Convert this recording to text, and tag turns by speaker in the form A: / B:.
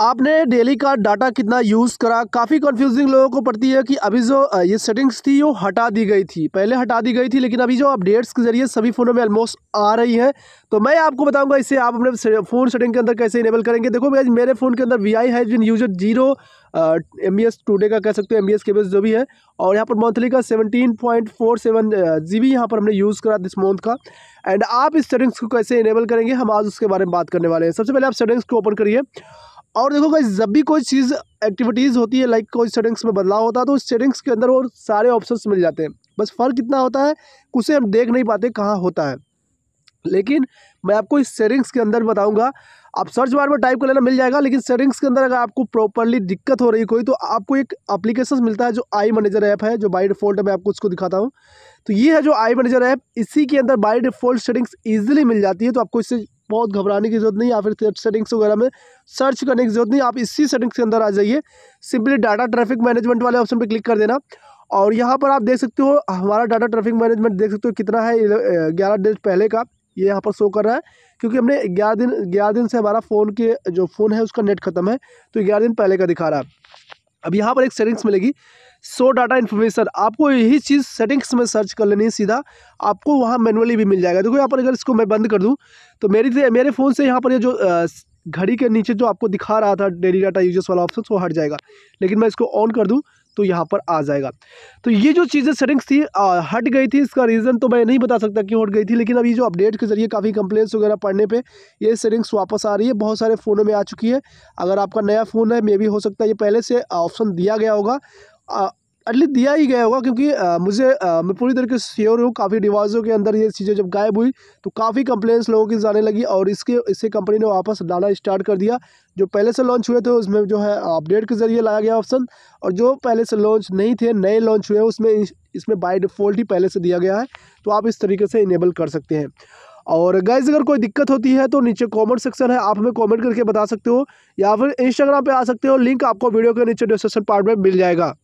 A: आपने डेली का डाटा कितना यूज़ करा काफ़ी कंफ्यूजिंग लोगों को पड़ती है कि अभी जो ये सेटिंग्स थी वो हटा दी गई थी पहले हटा दी गई थी लेकिन अभी जो अपडेट्स के ज़रिए सभी फ़ोनों में ऑलमोस्ट आ रही है तो मैं आपको बताऊंगा इसे आप अपने फ़ोन सेटिंग के अंदर कैसे इनेबल करेंगे देखो भाई मेरे फ़ोन के अंदर V I has been used zero M B S today का कह सकते हो M B S K B S जो भी है और यहाँ पर मंथली का seventeen point four seven G B यहाँ पर हमने यूज़ करा दिस मंथ का एंड आप इस सेटिंग्स को कैसे इनेबल करेंगे हम आज उसके बारे में बात करने वाले हैं सबसे पहले आप सेटिंग्स को ओपन करिए और देखो गाइज जब भी कोई चीज़ एक्टिविटीज़ होती है लाइक कोई सेटिंग्स में बदलाव होता है तो उस सेटिंग्स के अंदर वो सारे ऑप्शंस मिल जाते हैं बस फ़र्क इतना होता है उसे हम देख नहीं पाते कहाँ होता है लेकिन मैं आपको इस सेटिंग्स के अंदर बताऊंगा आप सर्च बार में टाइप कर लेना मिल जाएगा लेकिन सेटिंग्स के अंदर अगर आपको प्रॉपरली दिक्कत हो रही कोई तो आपको एक अप्लीकेशन मिलता है जो आई मैनेजर ऐप है जो बाई डिफ़ॉल्ट मैं आपको उसको दिखाता हूँ तो ये है जो आई मैनेजर ऐप इसी के अंदर बाई डिफ़ॉल्ट सेटिंग्स ईजिली मिल जाती है तो आपको इससे बहुत घबराने की जरूरत नहीं या फिर सेटिंग्स वगैरह में सर्च करने की जरूरत नहीं आप इसी सेटिंग्स के अंदर आ जाइए सिंपली डाटा ट्रैफिक मैनेजमेंट वाले ऑप्शन पर क्लिक कर देना और यहाँ पर आप देख सकते हो हमारा डाटा ट्रैफिक मैनेजमेंट देख सकते हो कितना है ग्यारह डेज पहले का ये यहाँ पर शो कर रहा है क्योंकि हमने ग्यारह दिन ग्यारह दिन से हमारा फ़ोन के जो फ़ोन है उसका नेट खत्म है तो ग्यारह दिन पहले का दिखा रहा है अब यहाँ पर एक सेटिंग्स मिलेगी सो डाटा इन्फॉर्मेशन आपको यही चीज़ सेटिंग्स में सर्च कर लेनी है सीधा आपको वहाँ मैनुअली भी मिल जाएगा देखो यहाँ पर अगर इसको मैं बंद कर दूँ तो मेरी मेरे फ़ोन से यहाँ पर ये यह जो घड़ी के नीचे जो आपको दिखा रहा था डेली डाटा यूजर्स वाला ऑप्शन वो हट जाएगा लेकिन मैं इसको ऑन कर दूँ तो यहाँ पर आ जाएगा तो ये जो चीज़ें सेटिंग्स थी आ, हट गई थी इसका रीज़न तो मैं नहीं बता सकता क्यों हट गई थी लेकिन अभी जो अपडेट के जरिए काफ़ी कंप्लेंट्स वगैरह पढ़ने पे ये सेटिंग्स वापस आ रही है बहुत सारे फ़ोनों में आ चुकी है अगर आपका नया फ़ोन है मे भी हो सकता है ये पहले से ऑप्शन दिया गया होगा एटलीस्ट दिया ही गया होगा क्योंकि आ, मुझे आ, मैं पूरी तरीके से श्योर हूँ काफ़ी डिवाइसों के अंदर ये चीज़ें जब गायब हुई तो काफ़ी कंप्लेंट्स लोगों की जाने लगी और इसके इससे कंपनी ने वापस लाना स्टार्ट कर दिया जो पहले से लॉन्च हुए थे उसमें जो है अपडेट के जरिए लाया गया ऑप्शन और जो पहले से लॉन्च नहीं थे नए लॉन्च हुए उसमें इसमें बाई डिफ़ॉल्ट ही पहले से दिया गया है तो आप इस तरीके से इनेबल कर सकते हैं और गाइज अगर कोई दिक्कत होती है तो नीचे कमेंट सेक्शन है आप हमें कमेंट करके बता सकते हो या फिर इंस्टाग्राम पे आ सकते हो लिंक आपको वीडियो के नीचे डिस्क्रिप्शन पार्ट में मिल जाएगा